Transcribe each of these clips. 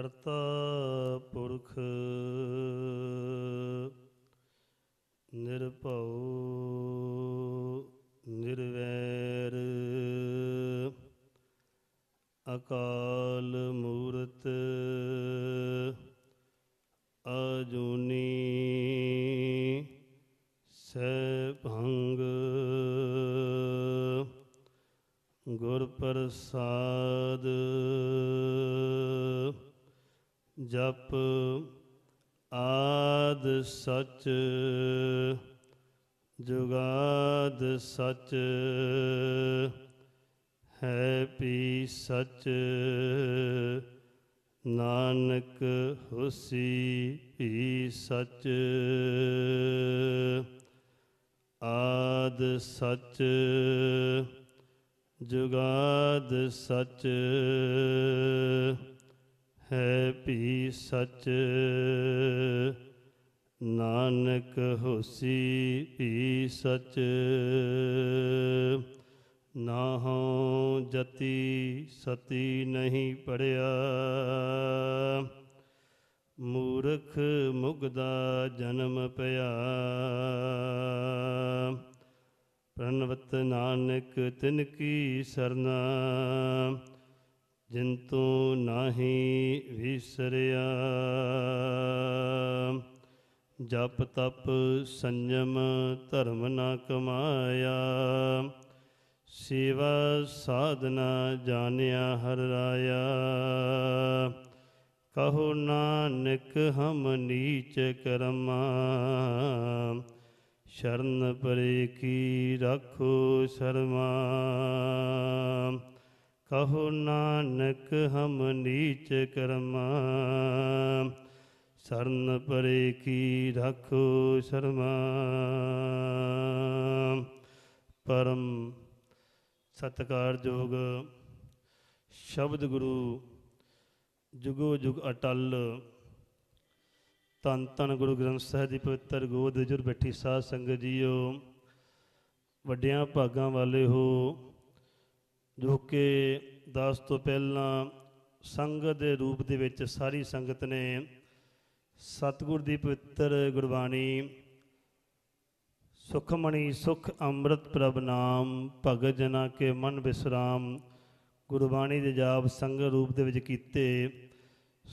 ਕਰਤਾ ਪੁਰਖ ਨਿਰਭਉ ਨਿਰਵੈਰ ਅਕਾਲ ਮੂਰਤ ਅਜੂਨੀ ਸਭੰਗ ਗੁਰ ਪ੍ਰਸਾਦ ਜਪ ਆਦ ਸਚ ਜੁਗਾਦ ਸਚ ਹੈ ਪੀ ਸਚ ਨਾਨਕ ਹੋਸੀ ਪੀ ਸਚ ਆਦ ਸਚ ਜੁਗਾਦ ਸਚ ਹੈ ਭੀ ਸਚ ਨਾਨਕ ਹੋਸੀ ਭੀ ਸਚ ਨਾ ਜਤੀ ਸਤੀ ਨਹੀਂ ਪੜਿਆ ਮੂਰਖ ਮੁਗਦਾ ਜਨਮ ਪਿਆ ਪ੍ਰਣਵਤ ਨਾਨਕ ਤਿਨ ਕੀ ਸਰਨਾ ਜਿੰਤੂ ਨਾਹੀ ਵਿਸਰਿਆ ਜਪ ਤਪ ਸੰਜਮ ਧਰਮ ਨਾ ਕਮਾਇਆ ਸੇਵਾ ਸਾਧਨਾ ਜਾਣਿਆ ਹਰ ਰਾਇਆ ਕਹੋ ਨਾਨਕ ਹਮ ਨੀਚ ਕਰਮਾ ਸ਼ਰਨ ਪਰੇ ਕੀ ਰੱਖੋ ਸ਼ਰਮਾ ਕਹੋ ਨਾਨਕ ਹਮ ਨੀਚ ਕਰਮਾ ਸਰਨ ਪਰੇ ਕੀ ਰੱਖੋ ਸ਼ਰਮਾ ਪਰਮ ਸਤਕਾਰਯੋਗ ਸ਼ਬਦ ਗੁਰੂ ਜੁਗੋ ਜੁਗ ਅਟਲ ਤਨ ਤਨ ਗੁਰੂ ਗ੍ਰੰਥ ਸਾਹਿਬ ਦੀ ਪਵਿੱਤਰ ਗੋਦ ਜੁਰ ਬੈਠੀ ਸਾਧ ਸੰਗਤ ਜੀਓ ਵੱਡਿਆਂ ਭਾਗਾਂ ਵਾਲੇ ਹੋ ਜੋ ਕਿ 10 ਤੋਂ ਪਹਿਲਾਂ ਸੰਗਤ ਦੇ ਰੂਪ ਦੇ ਵਿੱਚ ਸਾਰੀ ਸੰਗਤ ਨੇ ਸਤਿਗੁਰ ਦੀ ਪਵਿੱਤਰ ਗੁਰਬਾਣੀ ਸੁਖਮਣੀ ਸੁਖ ਅੰਮ੍ਰਿਤ ਪ੍ਰਭ ਨਾਮ ਭਗ ਜਨਾ ਕੇ ਮਨ ਬਿਸਰਾਮ ਗੁਰਬਾਣੀ ਦੇ ਜਾਪ ਸੰਗ ਰੂਪ ਦੇ ਵਿੱਚ ਕੀਤੇ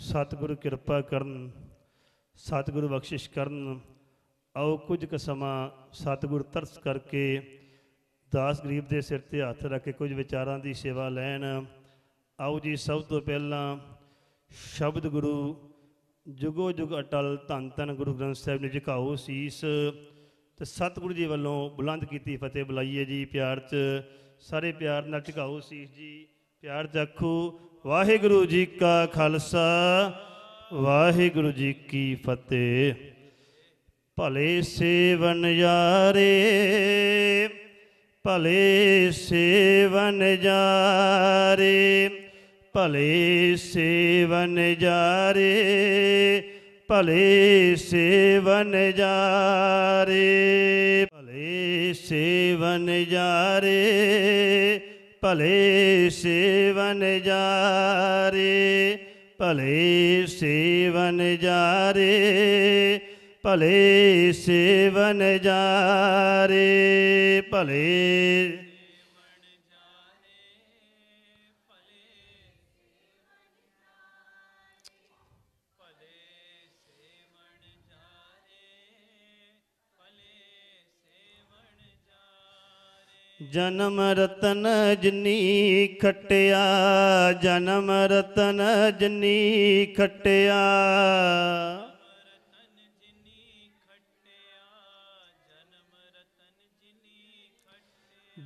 ਸਤਿਗੁਰ ਕਿਰਪਾ ਕਰਨ ਸਤਿਗੁਰ ਬਖਸ਼ਿਸ਼ ਕਰਨ ਆਓ ਕੁਝ ਕਸਮਾ ਸਮਾਂ ਸਤਿਗੁਰ ਤਰਸ ਕਰਕੇ ਦਾਸ ਗਰੀਬ ਦੇ ਸਿਰ ਤੇ ਹੱਥ ਰੱਖ ਕੇ ਕੁਝ ਵਿਚਾਰਾਂ ਦੀ ਸੇਵਾ ਲੈਣ ਆਓ ਜੀ ਸਭ ਤੋਂ ਪਹਿਲਾਂ ਸ਼ਬਦ ਗੁਰੂ ਜੁਗੋ ਜੁਗ ਅਟਲ ਧੰਨ ਧੰਨ ਗੁਰੂ ਗ੍ਰੰਥ ਸਾਹਿਬ ਨੇ ਝੁਕਾਓ ਸੀਸ ਤੇ ਸਤਿਗੁਰੂ ਜੀ ਵੱਲੋਂ ਬੁਲੰਦ ਕੀਤੀ ਫਤਿਹ ਬੁਲਾਈਏ ਜੀ ਪਿਆਰ 'ਚ ਸਾਰੇ ਪਿਆਰ ਨਾਲ ਝੁਕਾਓ ਸੀਸ ਜੀ ਪਿਆਰ ਜਖੂ ਵਾਹਿਗੁਰੂ ਜੀ ਕਾ ਖਾਲਸਾ ਵਾਹਿਗੁਰੂ ਜੀ ਕੀ ਫਤਿਹ ਭਲੇ ਸੇਵਨ ਯਾਰੇ भले सेवन जारे भले सेवन जारे भले सेवन जारे भले सेवन जारे भले सेवन जारे भले सेवन जारे, पले सेवन जारे। ਭਲੇ ਸੇਵਨ ਜਾਰੇ ਭਲੇ ਜਨਮ ਰਤਨ ਜਨੀ ਖਟਿਆ ਜਨਮ ਰਤਨ ਜਨੀ ਖਟਿਆ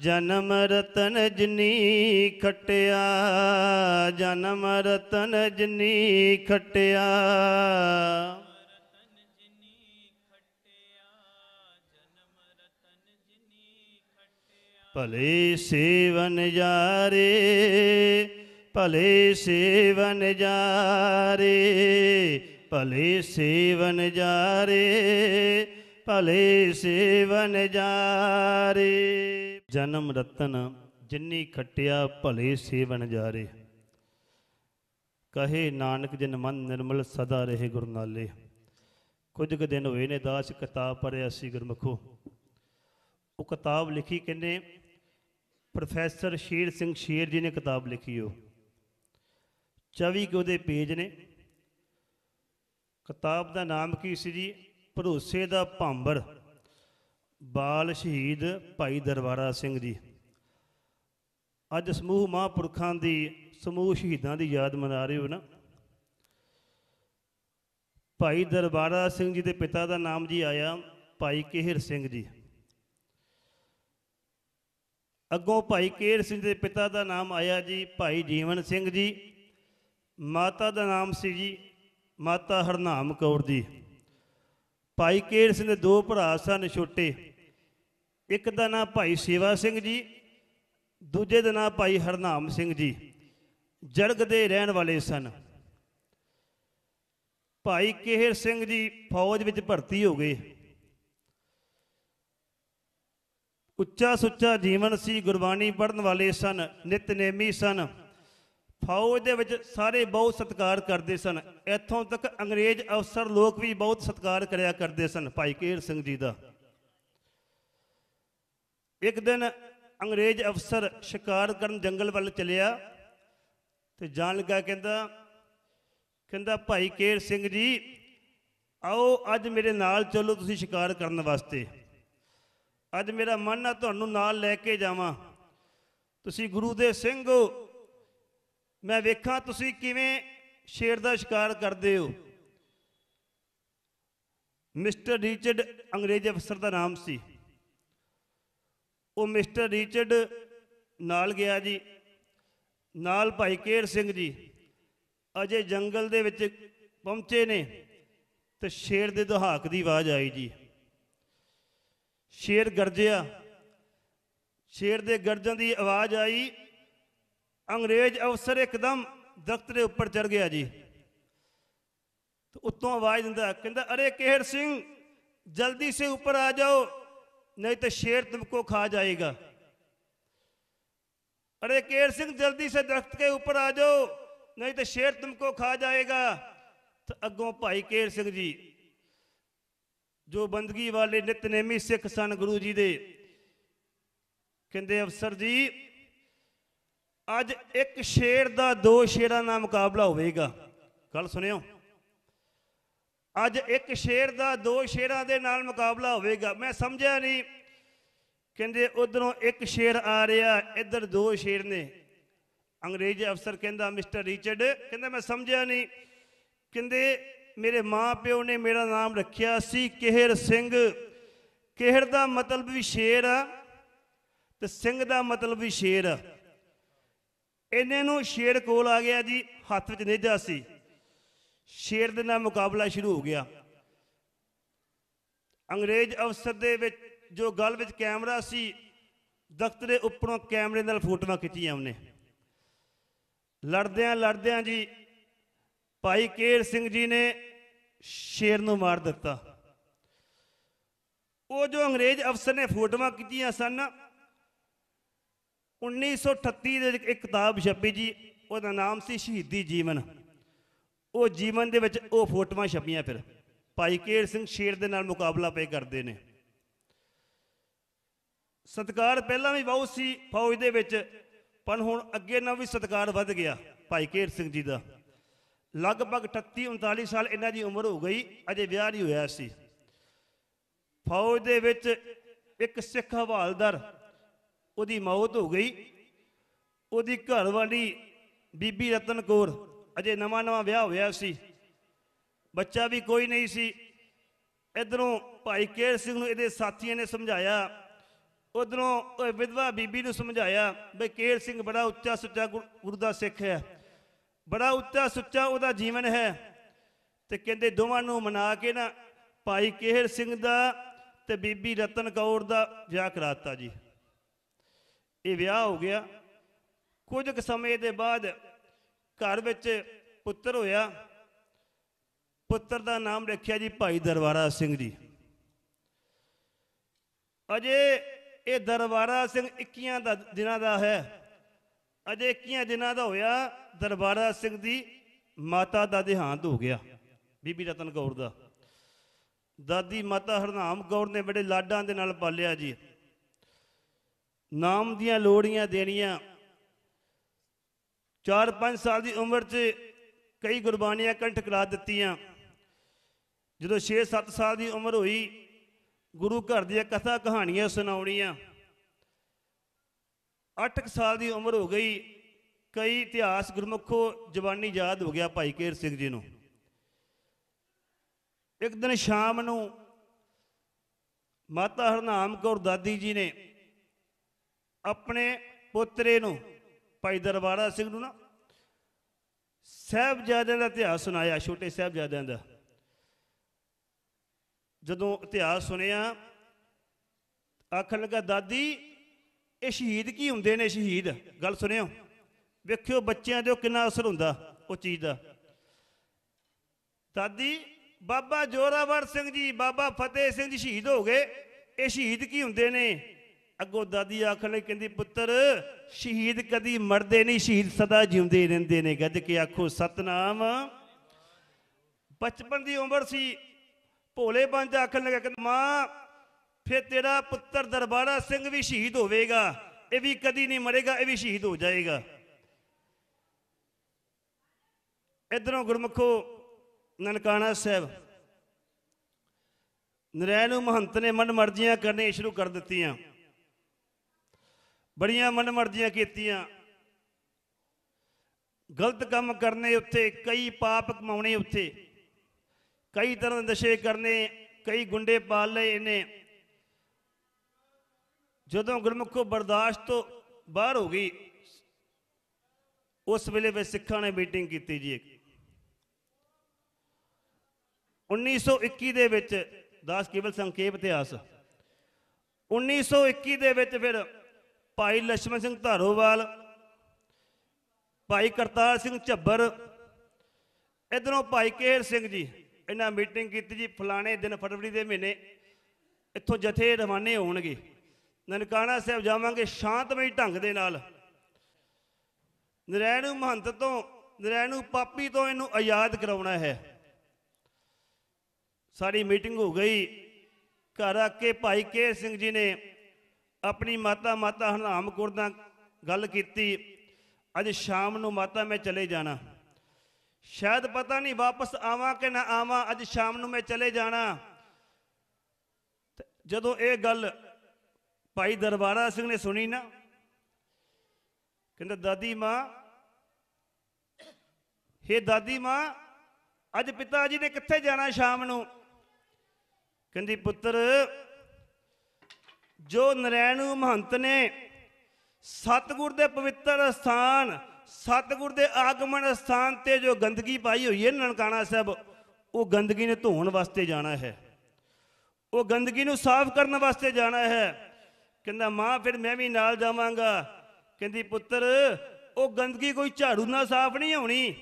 ਜਨਮ ਰਤਨ ਜਨੀ ਖਟਿਆ ਜਨਮ ਰਤਨ ਜਨੀ ਖਟਿਆ ਭਲੇ ਸੇਵਨ ਜਾਰੇ ਭਲੇ ਸੇਵਨ ਜਾਰੇ ਭਲੇ ਸੇਵਨ ਜਾਰੇ ਭਲੇ ਸੇਵਨ ਜਾਰੇ ਜਨਮ ਰਤਨ ਜਿੰਨੀ ਖਟਿਆ ਭਲੇ ਸੇਵਨ ਜਾਰੇ ਕਹੇ ਨਾਨਕ ਜਿਨ ਮਨ ਨਿਰਮਲ ਸਦਾ ਰਹੇ ਗੁਰਨਾਲੇ ਕੁਝ ਕੁ ਦਿਨ ਹੋਏ ਨੇ ਦਾਸ ਕਿਤਾਬ ਪੜਿਆ ਸੀ ਗੁਰਮਖੋ ਉਹ ਕਿਤਾਬ ਲਿਖੀ ਕਿੰਨੇ ਪ੍ਰੋਫੈਸਰ ਸ਼ੇਰ ਸਿੰਘ ਸ਼ੇਰ ਜੀ ਨੇ ਕਿਤਾਬ ਲਿਖੀ ਉਹ 24 ਕਿ ਉਹਦੇ ਪੇਜ ਨੇ ਕਿਤਾਬ ਦਾ ਨਾਮ ਕੀ ਸੀ ਜੀ ਭਰੋਸੇ ਦਾ ਭਾਂਬਰ ਬਾਲ ਸ਼ਹੀਦ ਭਾਈ ਦਰਬਾਰਾ ਸਿੰਘ ਜੀ ਅੱਜ ਸਮੂਹ ਮਹਾਂਪੁਰਖਾਂ ਦੀ ਸਮੂਹ ਸ਼ਹੀਦਾਂ ਦੀ ਯਾਦ ਮਨਾ ਰਹੇ ਹੋ ਨਾ ਭਾਈ ਦਰਬਾਰਾ ਸਿੰਘ ਜੀ ਦੇ ਪਿਤਾ ਦਾ ਨਾਮ ਜੀ ਆਇਆ ਭਾਈ ਕੇਹਰ ਸਿੰਘ ਜੀ ਅੱਗੋਂ ਭਾਈ ਕੇਹਰ ਸਿੰਘ ਦੇ ਪਿਤਾ ਦਾ ਨਾਮ ਆਇਆ ਜੀ ਭਾਈ ਜੀਵਨ ਸਿੰਘ ਜੀ ਮਾਤਾ ਦਾ ਨਾਮ ਸੀ ਜੀ ਮਾਤਾ ਹਰਨਾਮ ਕੌਰ ਜੀ ਭਾਈ ਕੇਹਰ ਸਿੰਘ ਦੇ ਦੋ ਭਰਾ ਸਨ ਛੋਟੇ ਇੱਕ ਦਾ ਨਾਮ ਭਾਈ ਸੇਵਾ ਸਿੰਘ ਜੀ ਦੂਜੇ ਦਾ ਨਾਮ ਭਾਈ ਹਰਨਾਮ ਸਿੰਘ ਜੀ ਜੜਗ ਦੇ ਰਹਿਣ ਵਾਲੇ ਸਨ ਭਾਈ ਕੇਹਰ ਸਿੰਘ ਜੀ ਫੌਜ ਵਿੱਚ ਭਰਤੀ ਹੋ ਗਏ ਉੱਚਾ ਸੁੱਚਾ ਜੀਵਨ ਸੀ ਗੁਰਬਾਣੀ ਪੜਨ ਵਾਲੇ ਸਨ ਨਿਤਨੇਮੀ ਸਨ ਫੌਜ ਦੇ ਵਿੱਚ ਸਾਰੇ ਬਹੁਤ ਸਤਿਕਾਰ ਕਰਦੇ ਸਨ ਇੱਥੋਂ ਤੱਕ ਅੰਗਰੇਜ਼ ਅਫਸਰ ਲੋਕ ਵੀ ਬਹੁਤ ਸਤਿਕਾਰ ਕਰਿਆ ਕਰਦੇ ਸਨ ਭਾਈ ਕੇਹਰ ਸਿੰਘ ਜੀ ਦਾ ਇੱਕ ਦਿਨ ਅੰਗਰੇਜ਼ ਅਫਸਰ ਸ਼ਿਕਾਰ ਕਰਨ ਜੰਗਲ ਵੱਲ ਚਲਿਆ ਤੇ ਜਾਣ ਲੱਗਾ ਕਹਿੰਦਾ ਕਹਿੰਦਾ ਭਾਈ ਕੇਰ ਸਿੰਘ ਜੀ ਆਓ ਅੱਜ ਮੇਰੇ ਨਾਲ ਚੱਲੋ ਤੁਸੀਂ ਸ਼ਿਕਾਰ ਕਰਨ ਵਾਸਤੇ ਅੱਜ ਮੇਰਾ ਮਨ ਆ ਤੁਹਾਨੂੰ ਨਾਲ ਲੈ ਕੇ ਜਾਵਾਂ ਤੁਸੀਂ ਗੁਰੂ ਦੇ ਸਿੰਘ ਹੋ ਮੈਂ ਵੇਖਾਂ ਤੁਸੀਂ ਕਿਵੇਂ ਸ਼ੇਰ ਦਾ ਸ਼ਿਕਾਰ ਕਰਦੇ ਹੋ ਮਿਸਟਰ ਰਿਚਰਡ ਅੰਗਰੇਜ਼ ਅਫਸਰ ਦਾ ਨਾਮ ਸੀ ਉਹ ਮਿਸਟਰ ਰਿਚਰਡ ਨਾਲ ਗਿਆ ਜੀ ਨਾਲ ਭਾਈ ਕੇਰ ਸਿੰਘ ਜੀ ਅਜੇ ਜੰਗਲ ਦੇ ਵਿੱਚ ਪਹੁੰਚੇ ਨੇ ਤੇ ਸ਼ੇਰ ਦੇ ਦਹਾਕ ਦੀ ਆਵਾਜ਼ ਆਈ ਜੀ ਸ਼ੇਰ ਗਰਜਿਆ ਸ਼ੇਰ ਦੇ ਗਰਜਣ ਦੀ ਆਵਾਜ਼ ਆਈ ਅੰਗਰੇਜ਼ ਅਫਸਰ ਇੱਕਦਮ ਦਰਖਤ ਦੇ ਉੱਪਰ ਚੜ ਗਿਆ ਜੀ ਤੇ ਉੱਤੋਂ ਆਵਾਜ਼ ਦਿੰਦਾ ਕਹਿੰਦਾ ਅਰੇ ਕੇਰ ਸਿੰਘ ਜਲਦੀ ਸੇ ਉੱਪਰ ਆ ਜਾਓ ਨਹੀਂ ਤਾਂ ਸ਼ੇਰ ਤੁਮਕੋ ਖਾ ਜਾਏਗਾ ਅਰੇ ਕੇਰ ਸਿੰਘ ਜਲਦੀ ਸੇ ਦਰਖਤ ਕੇ ਉੱਪਰ ਆ ਜਾਓ ਨਹੀਂ ਤਾਂ ਸ਼ੇਰ ਤੁਮਕੋ ਖਾ ਜਾਏਗਾ ਅੱਗੋਂ ਭਾਈ ਕੇਰ ਸਿੰਘ ਜੀ ਜੋ ਬੰਦਗੀ ਵਾਲੇ ਨਿਤਨੇਮੀ ਸਿੱਖ ਸਨ ਗੁਰੂ ਜੀ ਦੇ ਕਹਿੰਦੇ ਅਫਸਰ ਜੀ ਅੱਜ ਇੱਕ ਸ਼ੇਰ ਦਾ ਦੋ ਸ਼ੇਰਾਂ ਨਾਲ ਮੁਕਾਬਲਾ ਹੋਵੇਗਾ ਕੱਲ ਸੁਣਿਓ ਅੱਜ ਇੱਕ ਸ਼ੇਰ ਦਾ ਦੋ ਸ਼ੇਰਾਂ ਦੇ ਨਾਲ ਮੁਕਾਬਲਾ ਹੋਵੇਗਾ ਮੈਂ ਸਮਝਿਆ ਨਹੀਂ ਕਹਿੰਦੇ ਉਧਰੋਂ ਇੱਕ ਸ਼ੇਰ ਆ ਰਿਹਾ ਇੱਧਰ ਦੋ ਸ਼ੇਰ ਨੇ ਅੰਗਰੇਜ਼ ਅਫਸਰ ਕਹਿੰਦਾ ਮਿਸਟਰ ਰਿਚਰਡ ਕਹਿੰਦਾ ਮੈਂ ਸਮਝਿਆ ਨਹੀਂ ਕਹਿੰਦੇ ਮੇਰੇ ਮਾਪਿਓ ਨੇ ਮੇਰਾ ਨਾਮ ਰੱਖਿਆ ਸੀ ਕਿਹਰ ਸਿੰਘ ਕਿਹਰ ਦਾ ਮਤਲਬ ਵੀ ਸ਼ੇਰ ਆ ਤੇ ਸਿੰਘ ਦਾ ਮਤਲਬ ਵੀ ਸ਼ੇਰ ਇਹਨੇ ਨੂੰ ਸ਼ੇਰ ਕੋਲ ਆ ਗਿਆ ਜੀ ਹੱਥ ਵਿੱਚ ਨੇਜਾ ਸੀ ਸ਼ੇਰ ਦੇ ਨਾਲ ਮੁਕਾਬਲਾ ਸ਼ੁਰੂ ਹੋ ਗਿਆ ਅੰਗਰੇਜ਼ ਅਫਸਰ ਦੇ ਵਿੱਚ ਜੋ ਗਲ ਵਿੱਚ ਕੈਮਰਾ ਸੀ ਦਖਤ ਦੇ ਉੱਪਰੋਂ ਕੈਮਰੇ ਨਾਲ ਫੋਟੋਆਂ ਖਿੱਚੀਆਂ ਉਹਨੇ ਲੜਦਿਆਂ ਲੜਦਿਆਂ ਜੀ ਭਾਈ ਕੇਰ ਸਿੰਘ ਜੀ ਨੇ ਸ਼ੇਰ ਨੂੰ ਮਾਰ ਦਿੱਤਾ ਉਹ ਜੋ ਅੰਗਰੇਜ਼ ਅਫਸਰ ਨੇ ਫੋਟੋਆਂ ਕੀਤੀਆਂ ਸਨ 1938 ਦੇ ਇੱਕ ਕਿਤਾਬ ਛਪੀ ਜੀ ਉਹਦਾ ਨਾਮ ਸੀ ਸ਼ਹੀਦੀ ਜੀਵਨ ਉਹ ਜੀਵਨ ਦੇ ਵਿੱਚ ਉਹ ਫੋਟੋਆਂ ਛਪੀਆਂ ਫਿਰ ਭਾਈ ਕੇਰ ਸਿੰਘ ਸ਼ੇਰ ਦੇ ਨਾਲ ਮੁਕਾਬਲਾ ਪਏ ਕਰਦੇ ਨੇ ਸਤਕਾਰ ਪਹਿਲਾਂ ਵੀ ਬਹੁਤ ਸੀ ਫੌਜ ਦੇ ਵਿੱਚ ਪਰ ਹੁਣ ਅੱਗੇ ਨਾਲ ਵੀ ਸਤਕਾਰ ਵੱਧ ਗਿਆ ਭਾਈ ਕੇਰ ਸਿੰਘ ਜੀ ਦਾ ਲਗਭਗ 38 39 ਸਾਲ ਇਹਨਾਂ ਦੀ ਉਮਰ ਹੋ ਗਈ ਅਜੇ ਵਿਆਹ ਨਹੀਂ ਹੋਇਆ ਸੀ ਫੌਜ ਦੇ ਵਿੱਚ ਇੱਕ ਸਿੱਖ ਹਵਾਲਦਾਰ ਉਹਦੀ ਮੌਤ ਹੋ ਗਈ ਉਹਦੀ ਘਰਵਾਲੀ ਬੀਬੀ ਰਤਨ ਕੌਰ ਅਜੇ ਨਵਾਂ ਨਵਾਂ ਵਿਆਹ ਹੋਇਆ ਸੀ ਬੱਚਾ ਵੀ ਕੋਈ ਨਹੀਂ ਸੀ ਇਧਰੋਂ ਭਾਈ ਕੇਰ ਸਿੰਘ ਨੂੰ ਇਹਦੇ ਸਾਥੀਆਂ ਨੇ ਸਮਝਾਇਆ ਉਧਰੋਂ ਉਹ ਵਿਧਵਾ ਬੀਬੀ ਨੂੰ ਸਮਝਾਇਆ ਬਈ ਕੇਰ ਸਿੰਘ ਬੜਾ ਉੱਚਾ ਸੁੱਚਾ ਗੁਰੂ ਦਾ ਸਿੱਖ ਹੈ ਬੜਾ ਉੱਚਾ ਸੁੱਚਾ ਉਹਦਾ ਜੀਵਨ ਹੈ ਤੇ ਕਹਿੰਦੇ ਦੋਵਾਂ ਨੂੰ ਮਨਾ ਕੇ ਨਾ ਭਾਈ ਕੇਰ ਸਿੰਘ ਦਾ ਤੇ ਬੀਬੀ ਰਤਨ ਕੌਰ ਦਾ ਵਿਆਹ ਕਰਾਤਾ ਜੀ ਇਹ ਵਿਆਹ ਹੋ ਗਿਆ ਕੁਝ ਕੁ ਸਮੇਂ ਦੇ ਬਾਅਦ ਘਰ ਵਿੱਚ ਪੁੱਤਰ ਹੋਇਆ ਪੁੱਤਰ ਦਾ ਨਾਮ ਰੱਖਿਆ ਜੀ ਭਾਈ ਦਰਵਾਰਾ ਸਿੰਘ ਜੀ ਅਜੇ ਇਹ ਦਰਵਾਰਾ ਸਿੰਘ 21 ਦਾ ਦਿਨਾਂ ਦਾ ਹੈ ਅਜੇ 21 ਦਿਨਾਂ ਦਾ ਹੋਇਆ ਦਰਵਾਰਾ ਸਿੰਘ ਦੀ ਮਾਤਾ ਦਾ ਦੇਹਾਂਤ ਹੋ ਗਿਆ ਬੀਬੀ ਰਤਨ ਗੌਰ ਦਾ ਦਾਦੀ ਮਾਤਾ ਹਰਨਾਮ ਗੌਰ ਨੇ ਬੜੇ ਲਾਡਾਂ ਦੇ ਨਾਲ ਪਾਲਿਆ ਜੀ ਨਾਮ ਦੀਆਂ ਲੋੜੀਆਂ ਦੇਣੀਆਂ 4-5 ਸਾਲ ਦੀ ਉਮਰ 'ਚ ਕਈ ਗੁਰਬਾਨੀਆਂ ਕੰਠ ਕਰਾ ਦਿੱਤੀਆਂ ਜਦੋਂ 6-7 ਸਾਲ ਦੀ ਉਮਰ ਹੋਈ ਗੁਰੂ ਘਰ ਦੀਆਂ ਕਥਾ ਕਹਾਣੀਆਂ ਸੁਣਾਉਣੀਆਂ 8 ਸਾਲ ਦੀ ਉਮਰ ਹੋ ਗਈ ਕਈ ਇਤਿਹਾਸ ਗੁਰਮੁਖੋ ਜਵਾਨੀ ਯਾਦ ਹੋ ਗਿਆ ਭਾਈ ਕੇਰ ਸਿੰਘ ਜੀ ਨੂੰ ਇੱਕ ਦਿਨ ਸ਼ਾਮ ਨੂੰ ਮਾਤਾ ਹਰਨਾਮ ਕੌਰ ਦਾਦੀ ਜੀ ਨੇ ਆਪਣੇ ਪੁੱਤਰੇ ਨੂੰ ਭਾਈ ਦਰਬਾਰਾ ਸਿੰਘ ਨੂੰ ਨਾ ਸਹਿਬਜ਼ਾਦਿਆਂ ਦਾ ਇਤਿਹਾਸ ਸੁਣਾਇਆ ਛੋਟੇ ਸਹਿਬਜ਼ਾਦਿਆਂ ਦਾ ਜਦੋਂ ਇਤਿਹਾਸ ਸੁਣਿਆ ਅੱਖ ਲੱਗਾ ਦਾਦੀ ਇਹ ਸ਼ਹੀਦ ਕੀ ਹੁੰਦੇ ਨੇ ਸ਼ਹੀਦ ਗੱਲ ਸੁਣਿਓ ਵੇਖਿਓ ਬੱਚਿਆਂ ਦੇ ਕਿੰਨਾ ਅਸਰ ਹੁੰਦਾ ਉਹ ਚੀਜ਼ ਦਾ ਦਾਦੀ ਬਾਬਾ ਜੋਰਾਵਰ ਸਿੰਘ ਜੀ ਬਾਬਾ ਫਤਿਹ ਸਿੰਘ ਜੀ ਸ਼ਹੀਦ ਹੋ ਗਏ ਇਹ ਸ਼ਹੀਦ ਕੀ ਹੁੰਦੇ ਨੇ ਅੱਗੋ ਦਾਦੀ ਆਖਣ ਲਈ ਕਹਿੰਦੀ ਪੁੱਤਰ ਸ਼ਹੀਦ ਕਦੀ ਮਰਦੇ ਨਹੀਂ ਸ਼ਹੀਦ ਸਦਾ ਜਿਉਂਦੇ ਰਹਿੰਦੇ ਨੇ ਗੱਜ ਕੇ ਆਖੋ ਸਤਨਾਮ ਬਚਪਨ ਦੀ ਉਮਰ ਸੀ ਭੋਲੇ ਬੰਦ ਆਖਣ ਲੱਗਾ ਕਿ ਮਾਂ ਫੇ ਤੇਰਾ ਪੁੱਤਰ ਦਰਬਾਰਾ ਸਿੰਘ ਵੀ ਸ਼ਹੀਦ ਹੋਵੇਗਾ ਇਹ ਵੀ ਕਦੀ ਨਹੀਂ ਮਰੇਗਾ ਇਹ ਵੀ ਸ਼ਹੀਦ ਹੋ ਜਾਏਗਾ ਇਧਰੋਂ ਗੁਰਮਖੋ ਨਨਕਾਣਾ ਸਾਹਿਬ ਨਰੈਣੂ ਮਹੰਤ ਨੇ ਮਨ ਮਰਜ਼ੀਆਂ ਕਰਨੇ ਸ਼ੁਰੂ ਕਰ ਦਿੱਤੀਆਂ ਬੜੀਆਂ ਮਨਮਰਜ਼ੀਆਂ ਕੀਤੀਆਂ ਗਲਤ ਕੰਮ ਕਰਨੇ ਉੱਤੇ ਕਈ ਪਾਪ ਕਮਾਉਣੇ ਉੱਤੇ ਕਈ ਤਰ੍ਹਾਂ ਦੇ ਨਸ਼ੇ ਕਰਨੇ ਕਈ ਗੁੰਡੇ ਪਾਲ ਲਏ ਇਹਨੇ ਜਦੋਂ ਗੁਰਮੁਖੋ ਬਰਦਾਸ਼ਤ ਤੋਂ ਬਾਹਰ ਹੋ ਗਈ ਉਸ ਵੇਲੇ ਵੇ ਸਿੱਖਾਂ ਨੇ ਮੀਟਿੰਗ ਕੀਤੀ ਜੀ 1921 ਦੇ ਵਿੱਚ ਦਾਸ ਕੇਵਲ ਸੰਖੇਪ ਇਤਿਹਾਸ 1921 ਦੇ ਵਿੱਚ ਫਿਰ ਭਾਈ ਲక్ష్మణ ਸਿੰਘ ਧਾਰੋਵਾਲ ਭਾਈ ਕਰਤਾਰ ਸਿੰਘ ਝੱਬਰ ਇਧਰੋਂ ਭਾਈ ਕੇਰ ਸਿੰਘ ਜੀ ਇਹਨਾਂ ਮੀਟਿੰਗ ਕੀਤੀ ਜੀ ਫਲਾਣੇ ਦਿਨ ਫਰਵਰੀ ਦੇ ਮਹੀਨੇ ਇੱਥੋਂ ਜਥੇ ਰਵਾਨੇ ਹੋਣਗੇ ਨਨਕਾਣਾ ਸਾਹਿਬ ਜਾਵਾਂਗੇ ਸ਼ਾਂਤਮਈ ਢੰਗ ਦੇ ਨਾਲ ਨਰੈਣੂ ਮਹੰਤ ਤੋਂ ਨਰੈਣੂ ਪਾਪੀ ਤੋਂ ਇਹਨੂੰ ਆਜ਼ਾਦ ਕਰਾਉਣਾ ਹੈ ਸਾਰੀ ਮੀਟਿੰਗ ਹੋ ਗਈ ਘਰ ਆ ਕੇ ਭਾਈ ਕੇਰ ਸਿੰਘ ਜੀ ਨੇ ਆਪਣੀ ਮਾਤਾ ਮਾਤਾ ਹਨਾਮ ਕੌਰ ਗੱਲ ਕੀਤੀ ਅੱਜ ਸ਼ਾਮ ਨੂੰ ਮਾਤਾ ਮੈਂ ਚਲੇ ਜਾਣਾ ਸ਼ਾਇਦ ਪਤਾ ਨਹੀਂ ਵਾਪਸ ਆਵਾਂ ਕਿ ਨਾ ਆਵਾਂ ਅੱਜ ਸ਼ਾਮ ਨੂੰ ਮੈਂ ਚਲੇ ਜਾਣਾ ਜਦੋਂ ਇਹ ਗੱਲ ਭਾਈ ਦਰਬਾਰਾ ਸਿੰਘ ਨੇ ਸੁਣੀ ਨਾ ਕਹਿੰਦਾ ਦਾਦੀ ਮਾਂ हे ਦਾਦੀ ਮਾਂ ਅੱਜ ਪਿਤਾ ਜੀ ਨੇ ਕਿੱਥੇ ਜਾਣਾ ਸ਼ਾਮ ਨੂੰ ਕਹਿੰਦੀ ਪੁੱਤਰ ਜੋ ਨਰੈਣੂ ਮਹੰਤ ਨੇ ਸਤਗੁਰ ਦੇ ਪਵਿੱਤਰ ਸਥਾਨ ਸਤਗੁਰ ਦੇ ਆਗਮਨ ਸਥਾਨ ਤੇ ਜੋ ਗੰਦਗੀ ਪਾਈ ਹੋਈ ਹੈ ਨਨਕਾਣਾ ਸਾਹਿਬ ਉਹ ਗੰਦਗੀ ਨੂੰ ਧੋਣ ਵਾਸਤੇ ਜਾਣਾ ਹੈ ਉਹ ਗੰਦਗੀ ਨੂੰ ਸਾਫ਼ ਕਰਨ ਵਾਸਤੇ ਜਾਣਾ ਹੈ ਕਹਿੰਦਾ ਮਾਂ ਫਿਰ ਮੈਂ ਵੀ ਨਾਲ ਜਾਵਾਂਗਾ ਕਹਿੰਦੀ ਪੁੱਤਰ ਉਹ ਗੰਦਗੀ ਕੋਈ ਝਾੜੂ ਨਾਲ ਸਾਫ਼ ਨਹੀਂ ਹੋਣੀ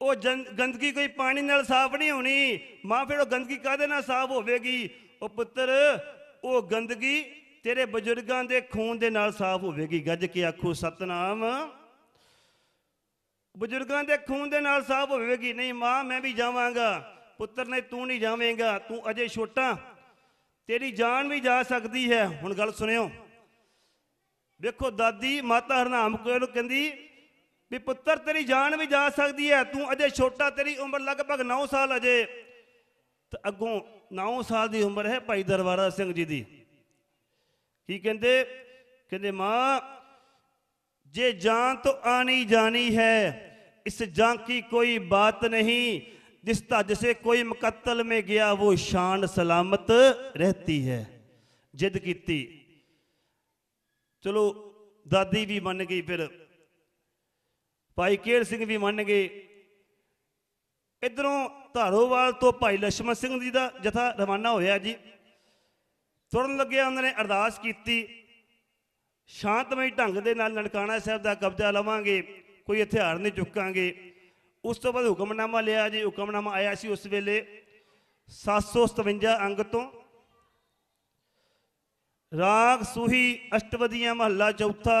ਉਹ ਗੰਦਗੀ ਕੋਈ ਪਾਣੀ ਨਾਲ ਸਾਫ਼ ਨਹੀਂ ਹੋਣੀ ਮਾਂ ਫਿਰ ਉਹ ਗੰਦਗੀ ਕਾਦੇ ਨਾਲ ਸਾਫ਼ ਹੋਵੇਗੀ ਉਹ ਪੁੱਤਰ ਉਹ ਗੰਦਗੀ ਤੇਰੇ ਬਜ਼ੁਰਗਾਂ ਦੇ ਖੂਨ ਦੇ ਨਾਲ ਸਾਫ਼ ਹੋਵੇਗੀ ਗੱਜ ਕੇ ਆਖੋ ਸਤਨਾਮ ਬਜ਼ੁਰਗਾਂ ਦੇ ਖੂਨ ਦੇ ਨਾਲ ਸਾਫ਼ ਹੋਵੇਗੀ ਨਹੀਂ ਮਾਂ ਮੈਂ ਵੀ ਜਾਵਾਂਗਾ ਪੁੱਤਰ ਨੇ ਤੂੰ ਨਹੀਂ ਜਾਵੇਂਗਾ ਤੂੰ ਅਜੇ ਛੋਟਾ ਤੇਰੀ ਜਾਨ ਵੀ ਜਾ ਸਕਦੀ ਹੈ ਹੁਣ ਗੱਲ ਸੁਣਿਓ ਵੇਖੋ ਦਾਦੀ ਮਾਤਾ ਹਰਨਾਮ ਕੋਲ ਕਹਿੰਦੀ ਵੀ ਪੁੱਤਰ ਤੇਰੀ ਜਾਨ ਵੀ ਜਾ ਸਕਦੀ ਹੈ ਤੂੰ ਅਜੇ ਛੋਟਾ ਤੇਰੀ ਉਮਰ ਲਗਭਗ 9 ਸਾਲ ਅਜੇ ਤੇ ਅੱਗੋਂ 9 ਸਾਲ ਦੀ ਉਮਰ ਹੈ ਭਾਈ ਦਰਬਾਰਾ ਸਿੰਘ ਜੀ ਦੀ ਕੀ ਕਹਿੰਦੇ ਕਹਿੰਦੇ ਮਾਂ ਜੇ ਜਾਨ ਤੋਂ ਆਣੀ ਜਾਣੀ ਹੈ ਇਸ ਜਾਂ ਕੀ ਕੋਈ ਬਾਤ ਨਹੀਂ ਜਿਸ धज ਸੇ ਕੋਈ ਮਕਤਲ ਮੇ ਗਿਆ ਉਹ ਸ਼ਾਨ ਸਲਾਮਤ ਰਹਤੀ ਹੈ ਜਿੱਦ ਕੀਤੀ ਚਲੋ ਦਾਦੀ ਵੀ ਮੰਨ ਗਈ ਫਿਰ ਭਾਈ ਕੇਰ ਸਿੰਘ ਵੀ ਮੰਨ ਗਏ ਇਧਰੋਂ ਧਾਰੋਵਾਲ ਤੋਂ ਭਾਈ ਲక్ష్మణ ਸਿੰਘ ਜੀ ਦਾ ਜਥਾ ਰਵਾਨਾ ਹੋਇਆ ਜੀ ਤੁਰਨ ਲੱਗਿਆ ਉਹਨਾਂ ਨੇ ਅਰਦਾਸ ਕੀਤੀ ਸ਼ਾਂਤਮਈ ਢੰਗ ਦੇ ਨਾਲ ਨਨਕਾਣਾ ਸਾਹਿਬ ਦਾ ਕਬਜ਼ਾ ਲਵਾਂਗੇ ਕੋਈ ਹਥਿਆਰ ਨਹੀਂ ਚੁੱਕਾਂਗੇ ਉਸ ਤੋਂ ਬਾਅਦ ਹੁਕਮਨਾਮਾ ਲਿਆ ਜੀ ਹੁਕਮਨਾਮਾ ਆਇਆ ਸੀ ਉਸ ਵੇਲੇ 757 ਅੰਗ ਤੋਂ ਰਾਗ ਸੁਹੀ ਅਸ਼ਟਵਦੀਆਂ ਮਹੱਲਾ ਚੌਥਾ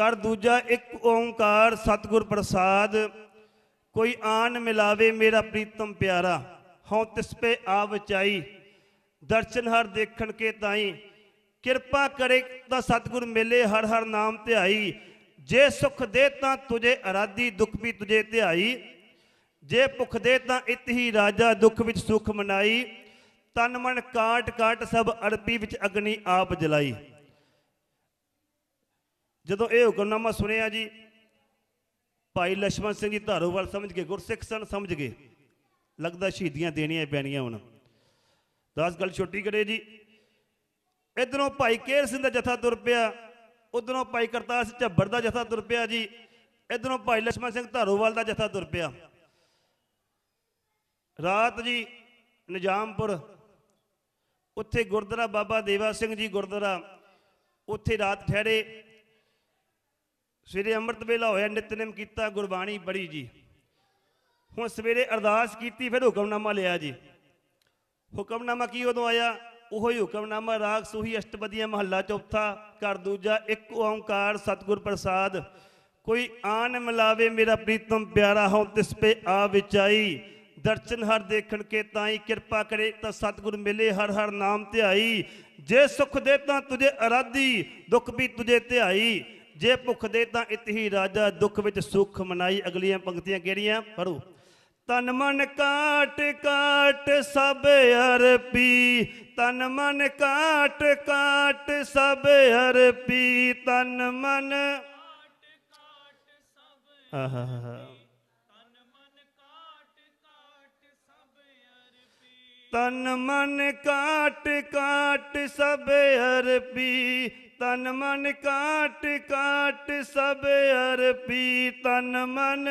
ਕਰ ਦੂਜਾ ਇੱਕ ਓੰਕਾਰ ਸਤਗੁਰ ਪ੍ਰਸਾਦ ਕੋਈ ਆਣ ਮਿਲਾਵੇ ਮੇਰਾ ਪ੍ਰੀਤਮ ਪਿਆਰਾ ਹਉ ਤਿਸ ਪੇ ਆ ਦਰਸ਼ਨ ਹਰ ਦੇਖਣ ਕੇ ਤਾਈ ਕਿਰਪਾ ਕਰੇ ਤਾਂ ਸਤਗੁਰ ਮਿਲੇ ਹਰ ਹਰ ਨਾਮ ਧਿਆਈ ਜੇ ਸੁਖ ਦੇ ਤਾਂ ਤੁਝੇ ਅਰਾਦੀ ਦੁੱਖ ਵੀ ਤੁਝੇ ਧਿਆਈ ਜੇ ਭੁਖ ਦੇ ਤਾਂ ਇਤ ਹੀ ਰਾਜਾ ਦੁੱਖ ਵਿੱਚ ਸੁਖ ਮਨਾਈ ਤਨ ਮਨ ਕਾਟ ਕਾਟ ਸਭ ਅਰਪੀ ਵਿੱਚ ਅਗਨੀ ਆਪ ਜਲਾਈ ਜਦੋਂ ਇਹ ਹੁਕਮਨਾਮਾ ਸੁਣਿਆ ਜੀ ਭਾਈ ਲక్ష్మణ ਸਿੰਘ ਜੀ ਧਾਰੋਵਾਲ ਸਮਝ ਗਏ ਗੁਰਸਿੱਖ ਸਨ ਸਮਝ ਗਏ ਲੱਗਦਾ ਸ਼ਹੀਦੀਆਂ ਦੇਣੀਆਂ ਪੈਣੀਆਂ ਹੁਣ 10 ਗੱਲ ਛੋਟੀ ਕਰੇ ਜੀ ਇਧਰੋਂ ਭਾਈ ਕੇਰ ਸਿੰਘ ਦਾ ਜਥਾ ਤੁਰ ਪਿਆ ਉਧਰੋਂ ਭਾਈ ਕਰਤਾਰ ਸਿੰਘ ਝੱਬਰ ਦਾ ਜਥਾ ਤੁਰ ਪਿਆ ਜੀ ਇਧਰੋਂ ਭਾਈ ਲਛਮਣ ਸਿੰਘ ਧਾਰੋਵਾਲ ਦਾ ਜਥਾ ਤੁਰ ਪਿਆ ਰਾਤ ਜੀ ਨਿਜ਼ਾਮਪੁਰ ਉੱਥੇ ਗੁਰਦੁਆਰਾ ਬਾਬਾ ਦੇਵਾ ਸਿੰਘ ਜੀ ਗੁਰਦੁਆਰਾ ਉੱਥੇ ਰਾਤ ਠਹਿਰੇ ਸਵੇਰੇ ਅੰਮ੍ਰਿਤ ਵੇਲਾ ਹੋਇਆ ਨਿਤਨੇਮ ਕੀਤਾ ਗੁਰਬਾਣੀ ਬੜੀ ਜੀ ਹੁਣ ਸਵੇਰੇ ਅਰਦਾਸ ਕੀਤੀ ਫਿਰ ਹੁਕਮਨਾਮਾ ਲਿਆ ਜੀ ਹੁਕਮਨਾਮਾ ਕੀ ਉਦੋਂ ਆਇਆ ਉਹੋ ਹੀ ਹੁਕਮਨਾਮਾ ਰਾਗ ਸੁਹੀ ਅਸ਼ਟਪਦੀਆ ਮਹੱਲਾ ਚੌਥਾ ਕਰ ਦੂਜਾ ਇੱਕ ਓੰਕਾਰ ਸਤਗੁਰ ਪ੍ਰਸਾਦ ਕੋਈ ਆਨ ਮਿਲਾਵੇ ਮੇਰਾ ਪ੍ਰੀਤਮ ਪਿਆਰਾ ਹਉ ਤਿਸ ਪੇ ਆ ਵਿਚਾਈ ਦਰਸ਼ਨ ਹਰ ਦੇਖਣ ਕੇ ਤਾਈ ਕਿਰਪਾ ਕਰੇ ਤਾਂ ਸਤਗੁਰ ਮਿਲੇ ਹਰ ਹਰ ਨਾਮ ਧਿਆਈ ਜੇ ਸੁਖ ਦੇ ਤਾਂ ਤੁਝੇ ਅਰਾਧੀ ਦੁੱਖ ਵੀ ਤੁਝੇ ਧਿਆਈ ਜੇ ਭੁੱਖ ਦੇ ਤਾਂ ਇਤਹੀ ਰਾਜਾ ਦੁੱਖ ਵਿੱਚ ਸੁਖ ਮਨਾਈ ਅਗਲੀਆਂ ਪੰਕਤੀਆਂ ਕਿਹੜੀਆਂ ਪੜੋ ਤਨ ਮਨ ਕਾਟ ਕਾਟ ਸਭ ਅਰਪੀ ਤਨ ਮਨ ਕਾਟ ਕਾਟ ਸਭ ਅਰਪੀ ਤਨ ਮਨ ਤਨ ਮਨ ਕਾਟ ਕਾਟ ਸਭ ਅਰਪੀ ਤਨ ਮਨ ਕਾਟ ਕਾਟ ਸਭ ਅਰਪੀ ਤਨ ਮਨ ਕਾਟ ਕਾਟ ਸਭ ਅਰਪੀ ਤਨ ਮਨ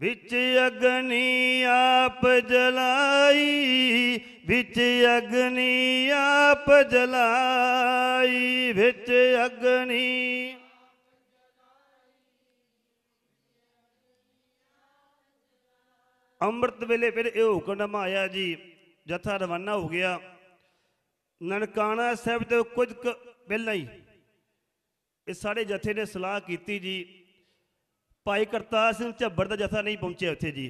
ਵਿੱਚ ਅਗਨੀ ਆਪ ਜਲਾਈ ਵਿੱਚ ਅਗਨੀ ਆਪ ਜਲਾਈ ਵਿੱਚ ਅਗਨੀ ਅੰਮ੍ਰਿਤ ਵੇਲੇ ਫਿਰ ਇਹ ਹੁਕਮ ਆਇਆ ਜੀ ਜਥਾ ਰਵਾਨਾ ਹੋ ਗਿਆ ਨਨਕਾਣਾ ਸਾਹਿਬ ਤੇ ਕੁਝ ਪਹਿਲਾਂ ਹੀ ਇਹ ਸਾਰੇ ਜਥੇ ਨੇ ਸਲਾਹ ਕੀਤੀ ਜੀ ਭਾਈ ਕਰਤਾਰ ਸਿੰਘ ਝੱਬਰ ਦਾ ਜਥਾ ਨਹੀਂ ਪਹੁੰਚਿਆ ਉੱਥੇ ਜੀ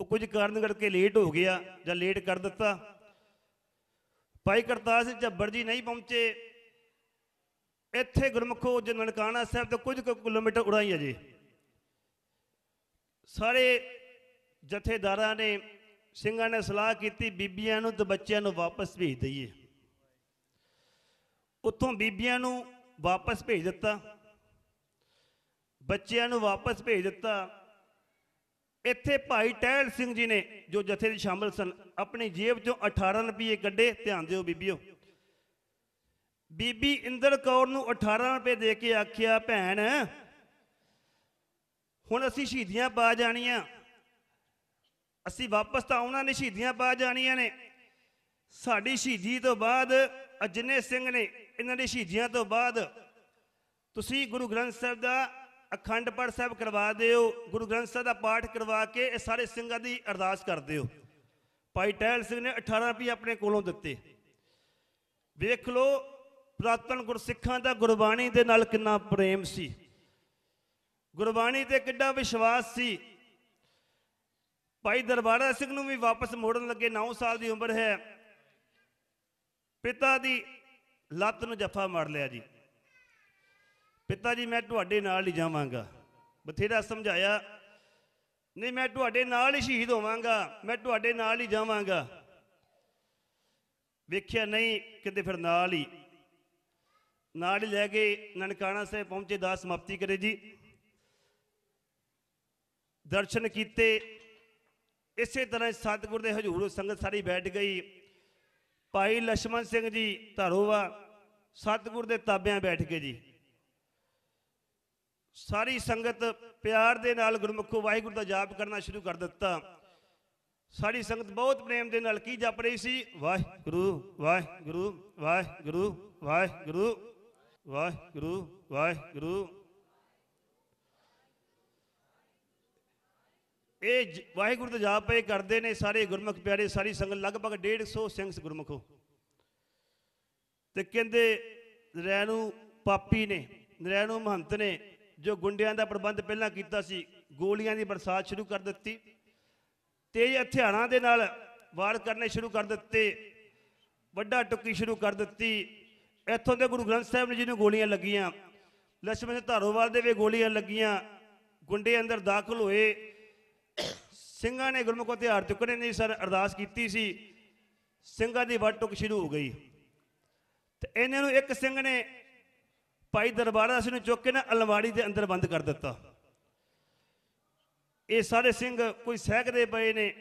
ਉਹ ਕੁਝ ਕਾਰਨ ਕਰਕੇ ਲੇਟ ਹੋ ਗਿਆ ਜਾਂ ਲੇਟ ਕਰ ਦਿੱਤਾ ਭਾਈ ਕਰਤਾਰ ਸਿੰਘ ਝੱਬਰ ਜੀ ਨਹੀਂ ਪਹੁੰਚੇ ਇੱਥੇ ਗੁਰਮਖੋ ਜੇ ਨਨਕਾਣਾ ਸਾਹਿਬ ਤੋਂ ਕੁਝ ਕੁ ਕਿਲੋਮੀਟਰ ਉੜਾਈ ਹੈ ਜੀ ਸਾਰੇ ਜਥੇਦਾਰਾਂ ਨੇ ਸਿੰਘਾਂ ਨੇ ਸਲਾਹ ਕੀਤੀ ਬੀਬੀਆਂ ਨੂੰ ਤੇ ਬੱਚਿਆਂ ਨੂੰ ਵਾਪਸ ਭੇਜ ਦਈਏ ਉੱਥੋਂ ਬੀਬੀਆਂ ਨੂੰ ਵਾਪਸ ਭੇਜ ਦਿੱਤਾ ਬੱਚਿਆਂ ਨੂੰ ਵਾਪਸ ਭੇਜ ਦਿੱਤਾ ਇੱਥੇ ਭਾਈ ਟਹਿਲ ਸਿੰਘ ਜੀ ਨੇ ਜੋ ਜਥੇ ਦੇ ਸ਼ਾਮਲ ਸਨ ਆਪਣੀ ਜੇਬ ਚੋਂ 18 ਰੁਪਏ ਕੱਢੇ ਧਿਆਨ ਦਿਓ ਬੀਬੀਓ ਬੀਬੀ ਇੰਦਰ ਕੌਰ ਨੂੰ 18 ਰੁਪਏ ਦੇ ਕੇ ਆਖਿਆ ਭੈਣ ਹੁਣ ਅਸੀਂ ਸ਼ਹੀਦੀਆਂ ਪਾ ਜਾਣੀਆਂ ਅਸੀਂ ਵਾਪਸ ਤਾਂ ਉਹਨਾਂ ਨੇ ਸ਼ਹੀਦੀਆਂ ਪਾ ਜਾਣੀਆਂ ਨੇ ਸਾਡੀ ਸ਼ਹੀਦੀ ਤੋਂ ਬਾਅਦ ਅਜਨੇ ਸਿੰਘ ਨੇ ਇਹਨਾਂ ਦੇ ਸ਼ਹੀਦੀਆਂ ਤੋਂ ਬਾਅਦ ਤੁਸੀਂ ਗੁਰੂ ਗ੍ਰੰਥ ਸਾਹਿਬ ਦਾ ਅਖੰਡ ਪਾਠ ਸਾਹਿਬ ਕਰਵਾ ਦਿਓ ਗੁਰੂ ਗ੍ਰੰਥ ਸਾਹਿਬ ਦਾ ਪਾਠ ਕਰਵਾ ਕੇ ਇਹ ਸਾਰੇ ਸਿੰਘਾਂ ਦੀ ਅਰਦਾਸ ਕਰ ਦਿਓ ਭਾਈ ਟਹਿਲ ਸਿੰਘ ਨੇ 18 ਰੁਪਏ ਆਪਣੇ ਕੋਲੋਂ ਦਿੱਤੇ ਵੇਖ ਲਓ ਪ੍ਰਾਤਨ ਗੁਰਸਿੱਖਾਂ ਦਾ ਗੁਰਬਾਣੀ ਦੇ ਨਾਲ ਕਿੰਨਾ ਪ੍ਰੇਮ ਸੀ ਗੁਰਬਾਣੀ ਤੇ ਕਿੱਡਾ ਵਿਸ਼ਵਾਸ ਸੀ ਭਾਈ ਦਰਬਾਰਾ ਸਿੰਘ ਨੂੰ ਵੀ ਵਾਪਸ ਮੋੜਨ ਲੱਗੇ 9 ਸਾਲ ਦੀ ਉਮਰ ਹੈ ਪਿਤਾ ਦੀ ਲੱਤ ਨੂੰ ਜੱਫਾ ਮਾਰ ਲਿਆ ਜੀ ਪਿਤਾ ਜੀ ਮੈਂ ਤੁਹਾਡੇ ਨਾਲ ਹੀ ਜਾਵਾਂਗਾ ਬਥੇਰਾ ਸਮਝਾਇਆ ਨਹੀਂ ਮੈਂ ਤੁਹਾਡੇ ਨਾਲ ਹੀ ਸ਼ਹੀਦ ਹੋਵਾਂਗਾ ਮੈਂ ਤੁਹਾਡੇ ਨਾਲ ਹੀ ਜਾਵਾਂਗਾ ਵੇਖਿਆ ਨਹੀਂ ਕਿਤੇ ਫਿਰ ਨਾਲ ਹੀ ਨਾਲ ਲੈ ਕੇ ਨਨਕਾਣਾ ਸਾਹਿਬ ਪਹੁੰਚੇ ਦਾਸ ਸਮਾਪਤੀ ਕਰੇ ਜੀ ਦਰਸ਼ਨ ਕੀਤੇ ਇਸੇ ਤਰ੍ਹਾਂ ਸਤਿਗੁਰ ਦੇ ਹਜ਼ੂਰ ਸੰਗਤ ਸਾਰੀ ਬੈਠ ਗਈ ਭਾਈ ਲక్ష్మణ ਸਿੰਘ ਜੀ ਧਰੋਵਾ ਸਤਿਗੁਰ ਦੇ ਤਾਬਿਆਂ ਬੈਠ ਕੇ ਜੀ ਸਾਰੀ ਸੰਗਤ ਪਿਆਰ ਦੇ ਨਾਲ ਗੁਰਮੁਖੋ ਵਾਹਿਗੁਰੂ ਦਾ ਜਾਪ ਕਰਨਾ ਸ਼ੁਰੂ ਕਰ ਦਿੱਤਾ ਸਾਰੀ ਸੰਗਤ ਬਹੁਤ ਪ੍ਰੇਮ ਦੇ ਨਾਲ ਕੀ ਜਪ ਰਹੀ ਸੀ ਵਾਹਿਗੁਰੂ ਵਾਹਿਗੁਰੂ ਵਾਹਿਗੁਰੂ ਵਾਹਿਗੁਰੂ ਵਾਹਿਗੁਰੂ ਵਾਹਿਗੁਰੂ ਇਹ ਵਾਹਿਗੁਰੂ ਦਾ ਜਾਪ ਇਹ ਕਰਦੇ ਨੇ ਸਾਰੇ ਗੁਰਮੁਖ ਪਿਆਰੇ ਸਾਰੀ ਸੰਗਤ ਲਗਭਗ 150 ਸਿੰਘ ਗੁਰਮੁਖੋ ਤੇ ਕਹਿੰਦੇ ਨਰੈਣੂ ਪਾਪੀ ਨੇ ਨਰੈਣੂ ਮਹੰਤ ਨੇ ਜੋ ਗੁੰਡਿਆਂ ਦਾ ਪ੍ਰਬੰਧ ਪਹਿਲਾਂ ਕੀਤਾ ਸੀ ਗੋਲੀਆਂ ਦੀ ਬਰਸਾਤ ਸ਼ੁਰੂ ਕਰ ਦਿੱਤੀ ਤੇਜ਼ ਹਥਿਆਰਾਂ ਦੇ ਨਾਲ ਵਾਰ ਕਰਨੇ ਸ਼ੁਰੂ ਕਰ ਦਿੱਤੇ ਵੱਡਾ ਟੁੱਕੀ ਸ਼ੁਰੂ ਕਰ ਦਿੱਤੀ ਇੱਥੋਂ ਦੇ ਗੁਰੂ ਗ੍ਰੰਥ ਸਾਹਿਬ ਜੀ ਨੂੰ ਗੋਲੀਆਂ ਲੱਗੀਆਂ ਲਛਮਣ ਸਿੰਘ ਧਾਰੋਵਾਲ ਦੇ ਵੀ ਗੋਲੀਆਂ ਲੱਗੀਆਂ ਗੁੰਡੇ ਅੰਦਰ ਦਾਖਲ ਹੋਏ ਸਿੰਘਾਂ ਨੇ ਗੁਰਮੁਖ ਹਥਿਆਰ ਚੁੱਕਣੇ ਨਹੀਂ ਸਰ ਅਰਦਾਸ ਕੀਤੀ ਸੀ ਸਿੰਘਾਂ ਦੀ ਵੱਟ ਟੁੱਕ ਸ਼ੁਰੂ ਹੋ ਗਈ ਤੇ ਇਹਨਾਂ ਨੂੰ ਇੱਕ ਸਿੰਘ ਨੇ ਭਾਈ ਦਰਬਾਰਾ ਸਿੰਘ ਨੂੰ ਚੁੱਕ ਕੇ ਨਾ ਅਲਮਾਰੀ ਦੇ ਅੰਦਰ ਬੰਦ ਕਰ ਦਿੱਤਾ ਇਹ ਸਾਰੇ ਸਿੰਘ ਕੋਈ ਸਹਿਕਦੇ ਪਏ ਨੇ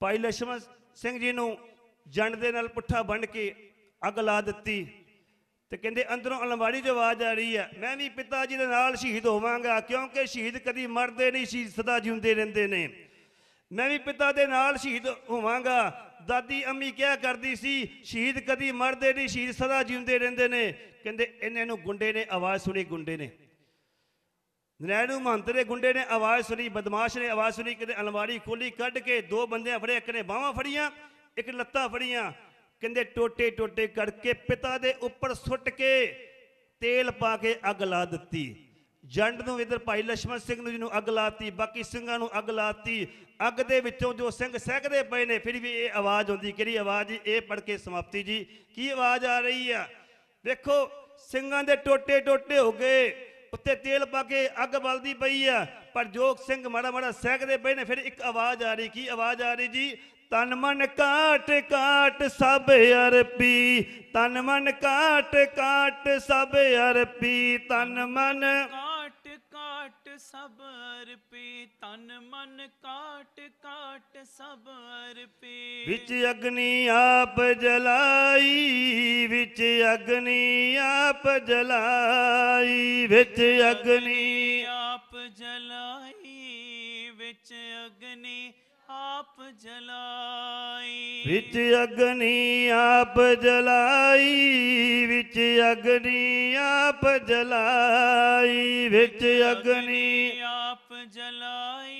ਭਾਈ ਲక్ష్మణ ਸਿੰਘ ਜੀ ਨੂੰ ਜੰਡ ਦੇ ਨਾਲ ਪੁੱਠਾ ਬੰਨ ਕੇ ਅੱਗ ਲਾ ਦਿੱਤੀ ਤੇ ਕਹਿੰਦੇ ਅੰਦਰੋਂ ਅਲਮਾਰੀ 'ਚ ਆਵਾਜ਼ ਆ ਰਹੀ ਹੈ ਮੈਂ ਵੀ ਪਿਤਾ ਜੀ ਦੇ ਨਾਲ ਸ਼ਹੀਦ ਹੋਵਾਂਗਾ ਕਿਉਂਕਿ ਸ਼ਹੀਦ ਕਦੀ ਮਰਦੇ ਨਹੀਂ ਸੀ ਸਦਾ ਜਿਉਂਦੇ ਰਹਿੰਦੇ ਨੇ ਮੈਂ ਵੀ ਪਿਤਾ ਦੇ ਨਾਲ ਸ਼ਹੀਦ ਹੋਵਾਂਗਾ ਦਾਦੀ ਅੰਮੀ ਕਿਹਾ ਕਰਦੀ ਸੀ ਸ਼ਹੀਦ ਕਦੀ ਮਰਦੇ ਨਹੀਂ ਸ਼ਹੀਦ ਸਦਾ ਜਿਉਂਦੇ ਰਹਿੰਦੇ ਨੇ ਕਹਿੰਦੇ ਇਹਨਾਂ ਨੂੰ ਗੁੰਡੇ ਨੇ ਆਵਾਜ਼ ਸੁਣੀ ਗੁੰਡੇ ਨੇ ਨਰੈਣੂ ਮਹੰਤ ਦੇ ਗੁੰਡੇ ਨੇ ਆਵਾਜ਼ ਸੁਣੀ ਬਦਮਾਸ਼ ਨੇ ਆਵਾਜ਼ ਸੁਣੀ ਕਿਤੇ ਅਲਮਾਰੀ ਖੋਲੀ ਕੱਢ ਕੇ ਦੋ ਬੰਦਿਆਂ ਫੜੇ ਇੱਕ ਨੇ ਬਾਹਾਂ ਫੜੀਆਂ ਇੱਕ ਲੱਤਾਂ ਫੜੀਆਂ ਕਹਿੰਦੇ ਟੋਟੇ ਟੋਟੇ ਕਰਕੇ ਪਿਤਾ ਦੇ ਉੱਪਰ ਸੁੱਟ ਕੇ ਤੇਲ ਪਾ ਕੇ ਅੱਗ ਲਾ ਦਿੱਤੀ ਜੰਡ ਨੂੰ ਇਧਰ ਭਾਈ ਲక్ష్మణ ਸਿੰਘ ਨੂੰ ਜਿਹਨੂੰ ਅੱਗ ਲਾਤੀ ਬਾਕੀ ਸਿੰਘਾਂ ਨੂੰ ਅੱਗ ਲਾਤੀ ਅੱਗ ਦੇ ਵਿੱਚੋਂ ਜੋ ਸਿੰਘ ਸਹਿਕਦੇ ਪਏ ਨੇ ਫਿਰ ਵੀ ਇਹ ਆਵਾਜ਼ ਆਉਂਦੀ ਕਿਹੜੀ ਆਵਾਜ਼ ਇਹ ਪੜ ਕੇ ਸਮਾਪਤੀ ਜੀ ਕੀ ਆਵਾਜ਼ ਆ ਰਹੀ ਆ ਵੇਖੋ ਸਿੰਘਾਂ ਦੇ ਟੋਟੇ ਟੋਟੇ ਹੋ ਗਏ ਉੱਤੇ ਤੇਲ ਪਾ ਕੇ ਅੱਗ ਬਲਦੀ ਪਈ ਆ ਪਰ ਜੋਗ ਸਿੰਘ ਮੜਾ ਮੜਾ ਸਹਿਕਦੇ ਪਏ ਨੇ ਫਿਰ ਇੱਕ ਆਵਾਜ਼ ਆ ਰਹੀ ਕੀ ਆਵਾਜ਼ ਆ ਰਹੀ ਜੀ ਤਨ ਮਨ ਕਾਟ ਕਾਟ ਸਭ ਅਰਪੀ ਤਨ ਮਨ ਕਾਟ ਕਾਟ ਸਭ ਅਰਪੀ ਤਨ ਮਨ ਸਬਰ ਪੀ ਤਨ ਮਨ ਕਾਟ ਕਾਟ ਸਬਰ ਪੀ ਵਿੱਚ ਅਗਨੀ ਆਪ ਜਲਾਈ ਵਿੱਚ ਅਗਨੀ ਆਪ ਜਲਾਈ ਵਿੱਚ ਅਗਨੀ ਆਪ ਜਲਾਈ ਵਿੱਚ ਅਗਨੀ ਆਪ ਜਲਾਈ ਵਿੱਚ ਅਗਨੀ ਆਪ ਜਲਾਈ ਵਿੱਚ ਅਗਨੀ ਆਪ ਜਲਾਈ ਵਿੱਚ ਅਗਨੀ ਆਪ ਜਲਾਈ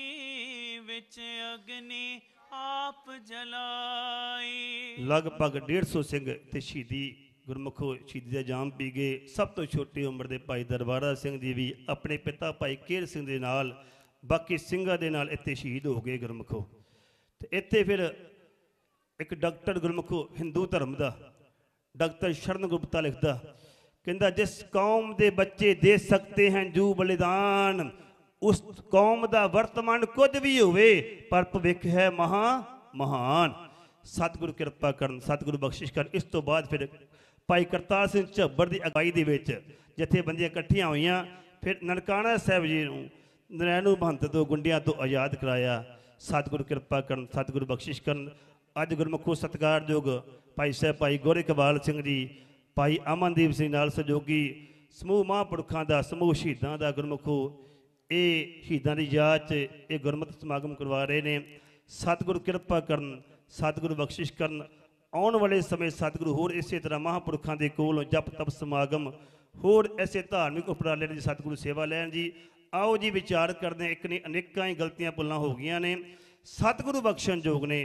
ਵਿੱਚ ਅਗਨੀ ਆਪ ਜਲਾਈ ਲਗਭਗ 150 ਸਿੰਘ ਤੇ ਸ਼ਹੀਦੀ ਗੁਰਮੁਖੋ ਸ਼ਹੀਦੀ ਦਾ ਜਾਮ ਪੀ ਗਏ ਸਭ ਤੋਂ ਛੋਟੀ ਉਮਰ ਦੇ ਭਾਈ ਦਰਬਾਰਾ ਸਿੰਘ ਜੀ ਵੀ ਆਪਣੇ ਪਿਤਾ ਭਾਈ ਕੇਰ ਸਿੰਘ ਦੇ ਨਾਲ ਬਾਕੀ ਸਿੰਘਾਂ ਦੇ ਨਾਲ ਇੱਥੇ ਸ਼ਹੀਦ ਹੋ ਗਏ ਗੁਰਮਖੋ ਤੇ ਇੱਥੇ ਫਿਰ ਇੱਕ ਡਾਕਟਰ ਗੁਰਮਖੋ ਹਿੰਦੂ ਧਰਮ ਦਾ ਡਾਕਟਰ ਸ਼ਰਨ ਗੁਪਤਾ ਲਿਖਦਾ ਕਹਿੰਦਾ ਜਿਸ ਕੌਮ ਦੇ ਬੱਚੇ ਦੇ ਸਕਤੇ ਹਨ ਜੂ ਬਲੀਦਾਨ ਉਸ ਕੌਮ ਦਾ ਵਰਤਮਾਨ ਕੁਝ ਵੀ ਹੋਵੇ ਪਰ ਭਵਿੱਖ ਹੈ ਮਹਾ ਮਹਾਨ ਸਤਿਗੁਰ ਕਿਰਪਾ ਕਰਨ ਸਤਿਗੁਰ ਬਖਸ਼ਿਸ਼ ਕਰਨ ਇਸ ਤੋਂ ਬਾਅਦ ਫਿਰ ਭਾਈ ਕਰਤਾਰ ਸਿੰਘ ਝੱਬਰ ਦੀ ਅਗਵਾਈ ਦੇ ਵਿੱਚ ਜਿੱਥੇ ਬੰਦੀਆਂ ਇਕੱਠੀਆਂ ਹੋਈਆਂ ਫਿਰ ਨਨਕਾਣਾ ਸਾਹਿਬ ਜੀ ਨੂੰ ਨਰੈਣੂ ਮਹੰਤ ਤੋਂ ਗੁੰਡਿਆਂ ਤੋਂ ਆਜ਼ਾਦ ਕਰਾਇਆ ਸਤਿਗੁਰ ਕਿਰਪਾ ਕਰਨ ਸਤਿਗੁਰ ਬਖਸ਼ਿਸ਼ ਕਰਨ ਅੱਜ ਗੁਰਮਖੋ ਸਤਿਕਾਰਯੋਗ ਭਾਈ ਸਾਹਿਬ ਭਾਈ ਗੋਰੇ ਕਬਾਲ ਸਿੰਘ ਜੀ ਭਾਈ ਅਮਨਦੀਪ ਸਿੰਘ ਨਾਲ ਸਹਿਯੋਗੀ ਸਮੂਹ ਮਹਾਂਪੁਰਖਾਂ ਦਾ ਸਮੂਹ ਸ਼ਹੀਦਾਂ ਦਾ ਗੁਰਮਖੋ ਇਹ ਸ਼ਹੀਦਾਂ ਦੀ ਯਾਦ 'ਚ ਇਹ ਗੁਰਮਤ ਸਮਾਗਮ ਕਰਵਾ ਰਹੇ ਨੇ ਸਤਿਗੁਰ ਕਿਰਪਾ ਕਰਨ ਸਤਿਗੁਰ ਬਖਸ਼ਿਸ਼ ਕਰਨ ਆਉਣ ਵਾਲੇ ਸਮੇਂ ਸਤਿਗੁਰੂ ਹੋਰ ਇਸੇ ਤਰ੍ਹਾਂ ਮਹਾਂਪੁਰਖਾਂ ਦੇ ਕੋਲ ਜਪ ਤਪ ਸਮਾਗਮ ਹੋਰ ਐਸੇ ਧਾਰਮਿਕ ਉਪਰਾਲੇ ਦੀ ਸਤਿਗੁਰੂ ਸੇਵਾ ਲੈਣ ਜੀ ਆਓ ਜੀ ਵਿਚਾਰ ਕਰਦੇ ਇੱਕ ਨਹੀਂ ਅਨੇਕਾਂ ਹੀ ਗਲਤੀਆਂ ਪੁੱਲਾਂ ਹੋ ਗਈਆਂ ਨੇ ਸਤਿਗੁਰੂ ਬਖਸ਼ਣ ਜੋਗ ਨੇ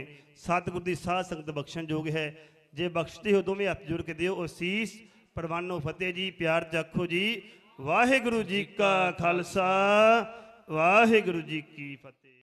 ਸਤਿਗੁਰ ਦੀ ਸਾਧ ਸੰਗਤ ਬਖਸ਼ਣ ਜੋਗ ਹੈ ਜੇ ਬਖਸ਼ਦੇ ਹੋ ਦੋਵੇਂ ਹੱਥ ਜੁੜ ਕੇ ਦਿਓ ਉਹ ਸੀਸ ਪਰਵਾਨੋ ਫਤਿਹ ਜੀ ਪਿਆਰ ਜਾਖੋ ਜੀ ਵਾਹਿਗੁਰੂ ਜੀ ਕਾ ਖਾਲਸਾ ਵਾਹਿਗੁਰੂ ਜੀ ਕੀ ਫਤਿਹ